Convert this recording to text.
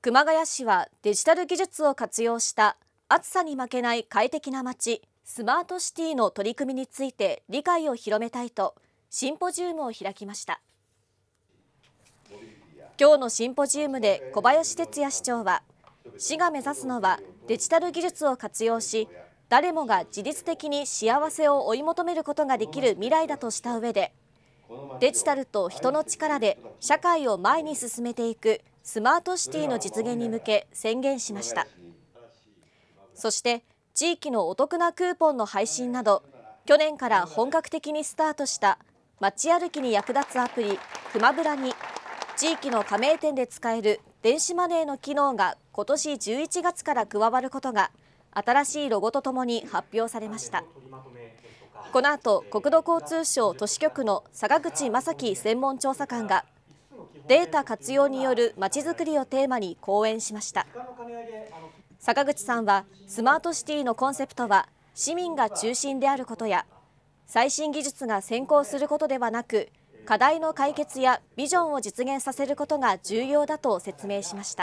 熊谷市はデジタル技術を活用した暑さに負けない快適な街スマートシティの取り組みについて理解を広めたいとシンポジウムを開きました今日のシンポジウムで小林哲也市長は市が目指すのはデジタル技術を活用し誰もが自律的に幸せを追い求めることができる未来だとした上でデジタルと人の力で社会を前に進めていくスマートシティの実現に向け宣言しましたそして地域のお得なクーポンの配信など去年から本格的にスタートした街歩きに役立つアプリくまぶらに地域の加盟店で使える電子マネーの機能が今年11月から加わることが新しいロゴとともに発表されましたこの後国土交通省都市局の坂口正樹専門調査官がデータ活用によるまちづくりをテーマに講演しました坂口さんはスマートシティのコンセプトは市民が中心であることや最新技術が先行することではなく課題の解決やビジョンを実現させることが重要だと説明しました